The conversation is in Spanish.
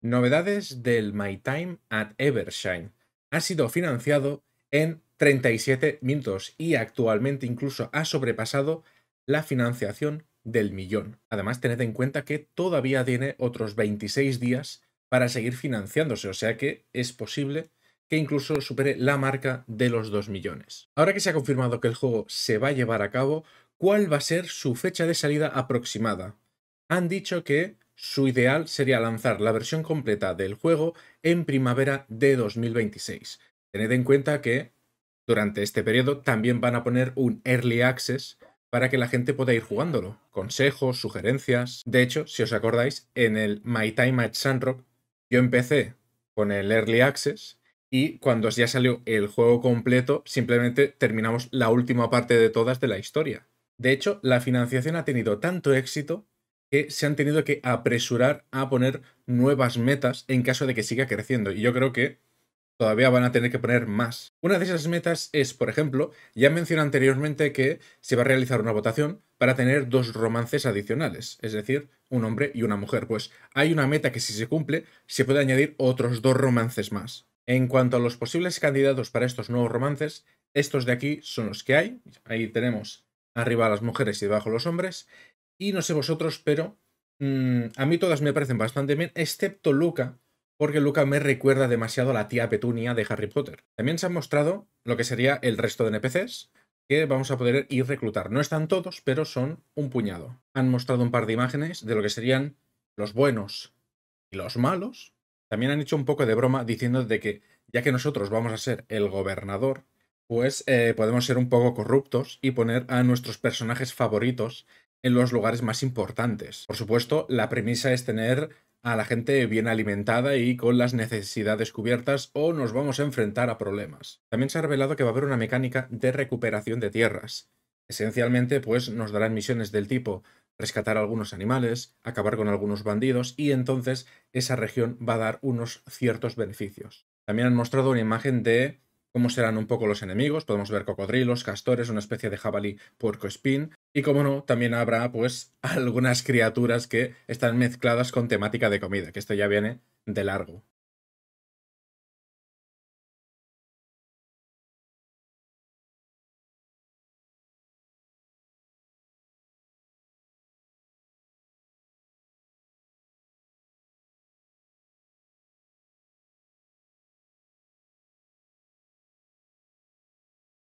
Novedades del My Time at Evershine. Ha sido financiado en 37 minutos y actualmente incluso ha sobrepasado la financiación del millón. Además, tened en cuenta que todavía tiene otros 26 días para seguir financiándose, o sea que es posible que incluso supere la marca de los 2 millones. Ahora que se ha confirmado que el juego se va a llevar a cabo, ¿cuál va a ser su fecha de salida aproximada? Han dicho que su ideal sería lanzar la versión completa del juego en primavera de 2026. Tened en cuenta que durante este periodo también van a poner un early access para que la gente pueda ir jugándolo. Consejos, sugerencias. De hecho, si os acordáis, en el My Time at Sunrock yo empecé con el early access y cuando ya salió el juego completo, simplemente terminamos la última parte de todas de la historia. De hecho, la financiación ha tenido tanto éxito que se han tenido que apresurar a poner nuevas metas en caso de que siga creciendo. Y yo creo que todavía van a tener que poner más. Una de esas metas es, por ejemplo, ya mencioné anteriormente que se va a realizar una votación para tener dos romances adicionales, es decir, un hombre y una mujer. Pues hay una meta que si se cumple, se puede añadir otros dos romances más. En cuanto a los posibles candidatos para estos nuevos romances, estos de aquí son los que hay. Ahí tenemos arriba las mujeres y debajo los hombres. Y no sé vosotros, pero mm, a mí todas me parecen bastante bien, excepto Luca, porque Luca me recuerda demasiado a la tía Petunia de Harry Potter. También se han mostrado lo que sería el resto de NPCs que vamos a poder ir reclutar. No están todos, pero son un puñado. Han mostrado un par de imágenes de lo que serían los buenos y los malos. También han hecho un poco de broma diciendo de que ya que nosotros vamos a ser el gobernador, pues eh, podemos ser un poco corruptos y poner a nuestros personajes favoritos en los lugares más importantes. Por supuesto, la premisa es tener a la gente bien alimentada y con las necesidades cubiertas o nos vamos a enfrentar a problemas. También se ha revelado que va a haber una mecánica de recuperación de tierras. Esencialmente, pues nos darán misiones del tipo rescatar algunos animales, acabar con algunos bandidos y entonces esa región va a dar unos ciertos beneficios. También han mostrado una imagen de cómo serán un poco los enemigos. Podemos ver cocodrilos, castores, una especie de jabalí puercoespín. Y como no, también habrá pues algunas criaturas que están mezcladas con temática de comida, que esto ya viene de largo.